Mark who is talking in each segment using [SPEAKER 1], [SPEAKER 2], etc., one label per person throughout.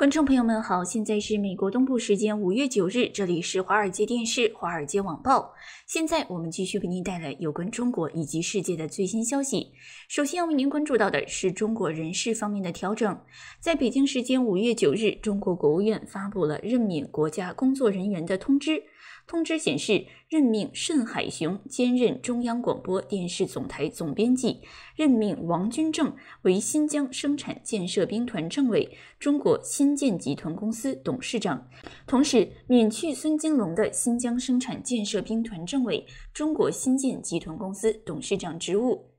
[SPEAKER 1] 观众朋友们好，现在是美国东部时间五月九日，这里是华尔街电视、华尔街网报。现在我们继续为您带来有关中国以及世界的最新消息。首先要为您关注到的是中国人事方面的调整。在北京时间五月九日，中国国务院发布了任免国家工作人员的通知。通知显示，任命盛海雄兼任中央广播电视总台总编辑，任命王军政为新疆生产建设兵团政委、中国新建集团公司董事长，同时免去孙金龙的新疆生产建设兵团政委、中国新建集团公司董事长职务。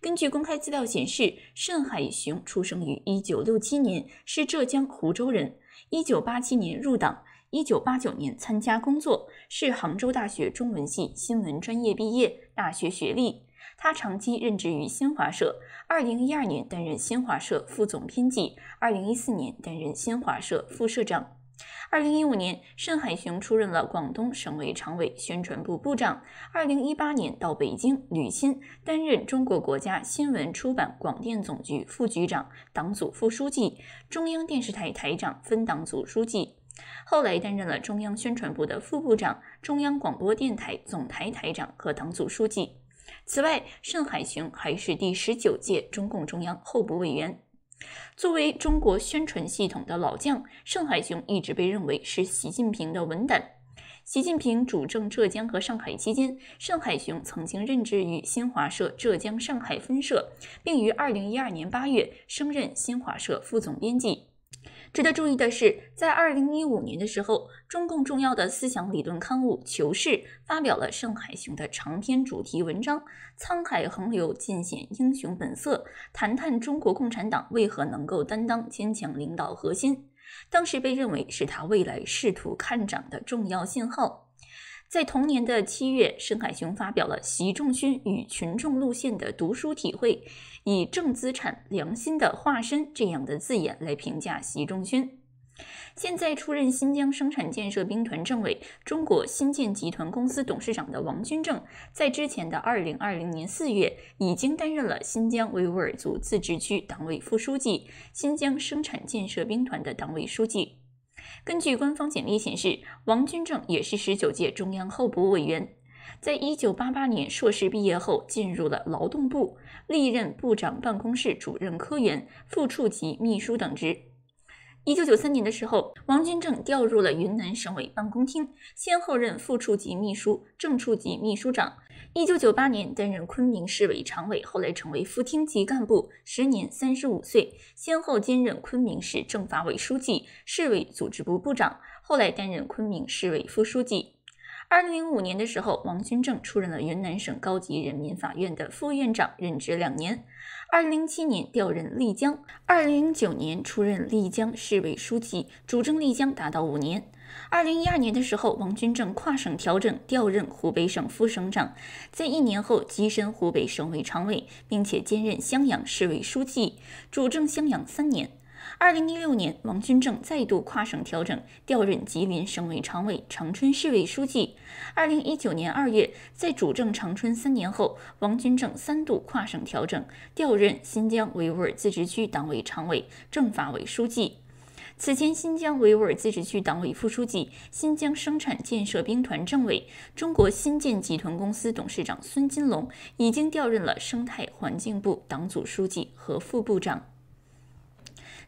[SPEAKER 1] 根据公开资料显示，盛海雄出生于一九六七年，是浙江湖州人，一九八七年入党。一九八九年参加工作，是杭州大学中文系新闻专业毕业，大学学历。他长期任职于新华社，二零一二年担任新华社副总编辑，二零一四年担任新华社副社长。二零一五年，盛海雄出任了广东省委常委、宣传部部长。二零一八年到北京履新，担任中国国家新闻出版广电总局副局长、党组副书记，中央电视台台长、分党组书记。后来担任了中央宣传部的副部长、中央广播电台总台台长和党组书记。此外，盛海雄还是第十九届中共中央候补委员。作为中国宣传系统的老将，盛海雄一直被认为是习近平的文胆。习近平主政浙江和上海期间，盛海雄曾经任职于新华社浙江、上海分社，并于2012年8月升任新华社副总编辑。值得注意的是，在二零一五年的时候，中共重要的思想理论刊物《求是》发表了盛海雄的长篇主题文章《沧海横流，尽显英雄本色》，谈谈中国共产党为何能够担当坚强领导核心。当时被认为是他未来仕途看涨的重要信号。在同年的七月，申海雄发表了《习仲勋与群众路线的读书体会》，以“正资产良心的化身”这样的字眼来评价习仲勋。现在出任新疆生产建设兵团政委、中国新建集团公司董事长的王军正，在之前的二零二零年四月，已经担任了新疆维吾尔族自治区党委副书记、新疆生产建设兵团的党委书记。根据官方简历显示，王军政也是十九届中央候补委员。在一九八八年硕士毕业后，进入了劳动部，历任部长办公室主任、科员、副处级秘书等职。一九九三年的时候，王军正调入了云南省委办公厅，先后任副处级秘书、正处级秘书长。一九九八年担任昆明市委常委，后来成为副厅级干部。时年三十五岁，先后兼任昆明市政法委书记、市委组织部部长，后来担任昆明市委副书记。二零零五年的时候，王军正出任了云南省高级人民法院的副院长，任职两年。二零零七年调任丽江，二零零九年出任丽江市委书记，主政丽江达到五年。二零一二年的时候，王军政跨省调整，调任湖北省副省长，在一年后跻身湖北省委常委，并且兼任襄阳市委书记，主政襄阳三年。二零一六年，王军政再度跨省调整，调任吉林省委常委、长春市委书记。二零一九年二月，在主政长春三年后，王军政三度跨省调整，调任新疆维吾尔自治区党委常委、政法委书记。此前，新疆维吾尔自治区党委副书记、新疆生产建设兵团政委、中国新建集团公司董事长孙金龙已经调任了生态环境部党组书记和副部长。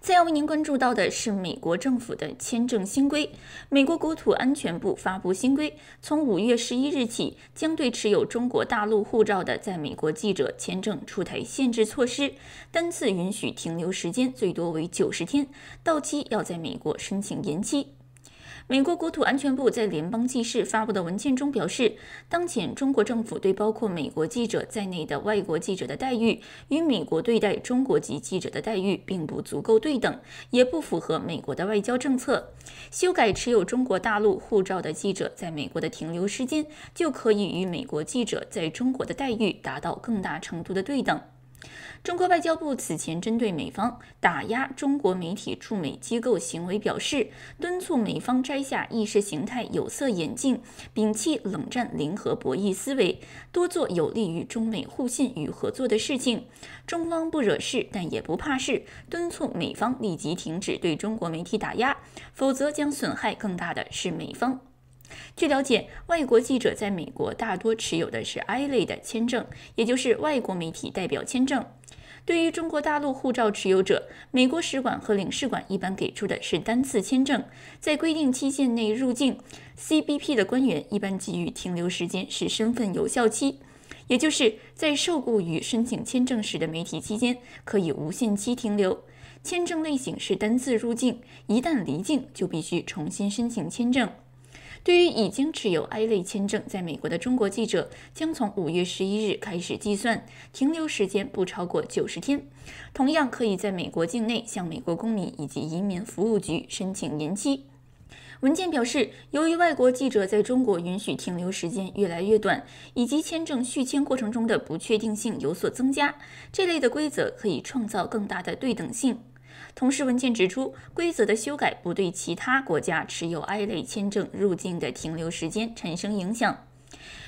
[SPEAKER 1] 再要为您关注到的是美国政府的签证新规。美国国土安全部发布新规，从五月十一日起，将对持有中国大陆护照的在美国记者签证出台限制措施，单次允许停留时间最多为九十天，到期要在美国申请延期。美国国土安全部在联邦纪事发布的文件中表示，当前中国政府对包括美国记者在内的外国记者的待遇，与美国对待中国籍记者的待遇并不足够对等，也不符合美国的外交政策。修改持有中国大陆护照的记者在美国的停留时间，就可以与美国记者在中国的待遇达到更大程度的对等。中国外交部此前针对美方打压中国媒体驻美机构行为表示，敦促美方摘下意识形态有色眼镜，摒弃冷战零和博弈思维，多做有利于中美互信与合作的事情。中方不惹事，但也不怕事，敦促美方立即停止对中国媒体打压，否则将损害更大的是美方。据了解，外国记者在美国大多持有的是 I 类的签证，也就是外国媒体代表签证。对于中国大陆护照持有者，美国使馆和领事馆一般给出的是单次签证，在规定期限内入境。CBP 的官员一般给予停留时间是身份有效期，也就是在受雇于申请签证时的媒体期间可以无限期停留。签证类型是单次入境，一旦离境就必须重新申请签证。对于已经持有 I 类签证在美国的中国记者，将从五月十一日开始计算停留时间，不超过九十天。同样可以在美国境内向美国公民以及移民服务局申请延期。文件表示，由于外国记者在中国允许停留时间越来越短，以及签证续签过程中的不确定性有所增加，这类的规则可以创造更大的对等性。同时，文件指出，规则的修改不对其他国家持有 I 类签证入境的停留时间产生影响。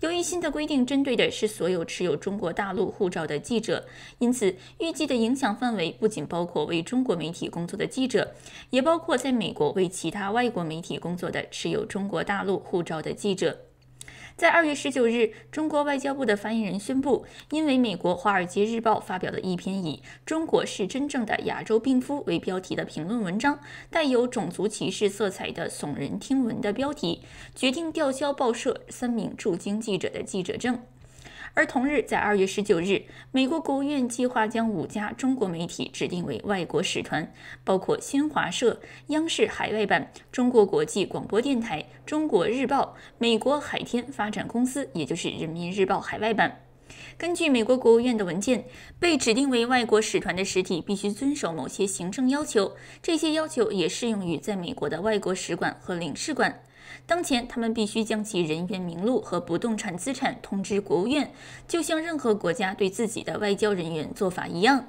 [SPEAKER 1] 由于新的规定针对的是所有持有中国大陆护照的记者，因此预计的影响范围不仅包括为中国媒体工作的记者，也包括在美国为其他外国媒体工作的持有中国大陆护照的记者。在二月十九日，中国外交部的发言人宣布，因为美国《华尔街日报》发表的一篇以“中国是真正的亚洲病夫”为标题的评论文章，带有种族歧视色彩的耸人听闻的标题，决定吊销报社三名驻京记者的记者证。而同日在二月十九日，美国国务院计划将五家中国媒体指定为外国使团，包括新华社、央视海外版、中国国际广播电台、中国日报、美国海天发展公司，也就是人民日报海外版。根据美国国务院的文件，被指定为外国使团的实体必须遵守某些行政要求，这些要求也适用于在美国的外国使馆和领事馆。当前，他们必须将其人员名录和不动产资产通知国务院，就像任何国家对自己的外交人员做法一样。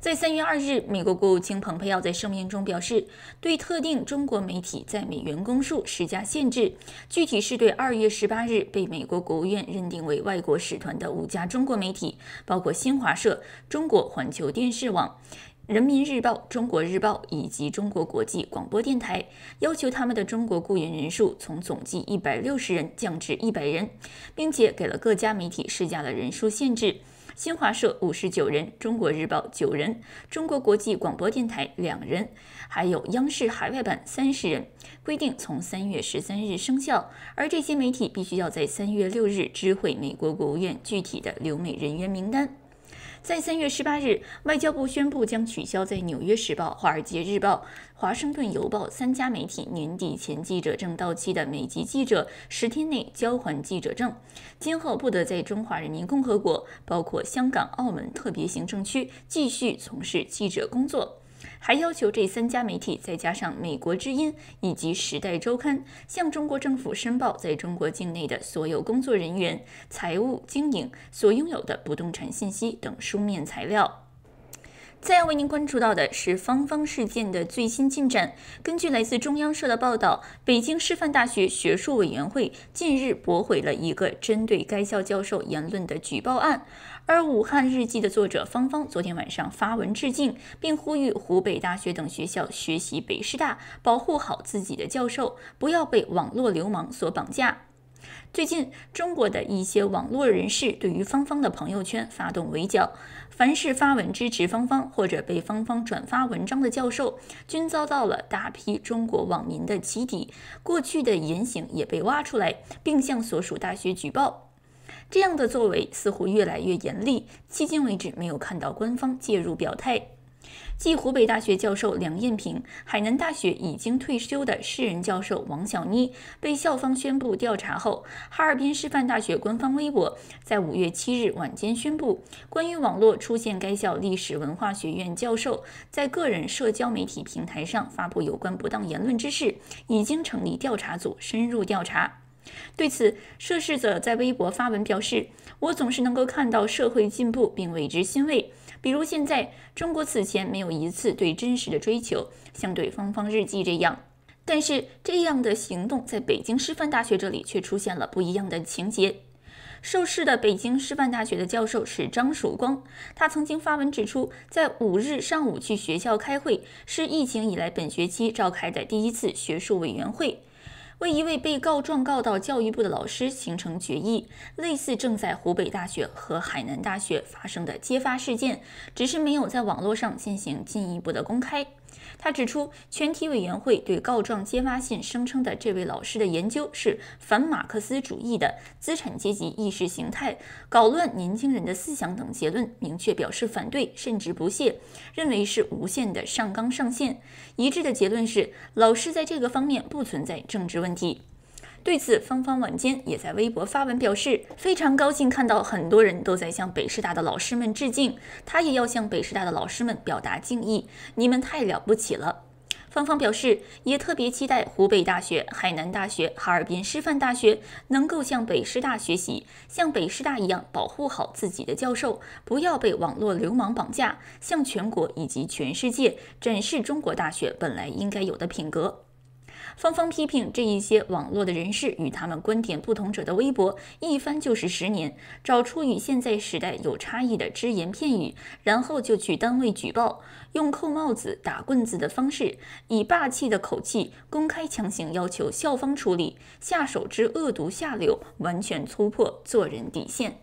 [SPEAKER 1] 在三月二日，美国国务卿蓬佩奥在声明中表示，对特定中国媒体在美员工数施加限制，具体是对二月十八日被美国国务院认定为外国使团的五家中国媒体，包括新华社、中国环球电视网。人民日报、中国日报以及中国国际广播电台要求他们的中国雇员人数从总计一百六十人降至一百人，并且给了各家媒体施加了人数限制：新华社五十九人，中国日报九人，中国国际广播电台两人，还有央视海外版三十人。规定从三月十三日生效，而这些媒体必须要在三月六日知会美国国务院具体的留美人员名单。在三月十八日，外交部宣布将取消在《纽约时报》《华尔街日报》《华盛顿邮报》三家媒体年底前记者证到期的美籍记者十天内交还记者证，今后不得在中华人民共和国，包括香港、澳门特别行政区继续从事记者工作。还要求这三家媒体，再加上《美国之音》以及《时代周刊》，向中国政府申报在中国境内的所有工作人员、财务经营所拥有的不动产信息等书面材料。再要为您关注到的是芳芳事件的最新进展。根据来自中央社的报道，北京师范大学学术委员会近日驳回了一个针对该校教授言论的举报案。而《武汉日记》的作者芳芳昨天晚上发文致敬，并呼吁湖北大学等学校学习北师大，保护好自己的教授，不要被网络流氓所绑架。最近，中国的一些网络人士对于芳芳的朋友圈发动围剿，凡是发文支持芳芳或者被芳芳转发文章的教授，均遭到了大批中国网民的集体。过去的言行也被挖出来，并向所属大学举报。这样的作为似乎越来越严厉，迄今为止没有看到官方介入表态。继湖北大学教授梁艳萍、海南大学已经退休的诗人教授王小妮被校方宣布调查后，哈尔滨师范大学官方微博在五月七日晚间宣布，关于网络出现该校历史文化学院教授在个人社交媒体平台上发布有关不当言论之事，已经成立调查组深入调查。对此，涉事者在微博发文表示：“我总是能够看到社会进步，并为之欣慰。”比如现在，中国此前没有一次对真实的追求像对《芳芳日记》这样，但是这样的行动在北京师范大学这里却出现了不一样的情节。受试的北京师范大学的教授是张曙光，他曾经发文指出，在五日上午去学校开会是疫情以来本学期召开的第一次学术委员会。为一位被告状告到教育部的老师形成决议，类似正在湖北大学和海南大学发生的揭发事件，只是没有在网络上进行进一步的公开。他指出，全体委员会对告状揭发信声称的这位老师的研究是反马克思主义的资产阶级意识形态，搞乱年轻人的思想等结论，明确表示反对，甚至不屑，认为是无限的上纲上线。一致的结论是，老师在这个方面不存在政治问题。对此，芳芳晚间也在微博发文表示，非常高兴看到很多人都在向北师大的老师们致敬，她也要向北师大的老师们表达敬意，你们太了不起了。芳芳表示，也特别期待湖北大学、海南大学、哈尔滨师范大学能够向北师大学习，像北师大一样保护好自己的教授，不要被网络流氓绑架，向全国以及全世界展示中国大学本来应该有的品格。方方批评这一些网络的人士与他们观点不同者的微博，一翻就是十年，找出与现在时代有差异的只言片语，然后就去单位举报，用扣帽子、打棍子的方式，以霸气的口气公开强行要求校方处理，下手之恶毒下流，完全突破做人底线。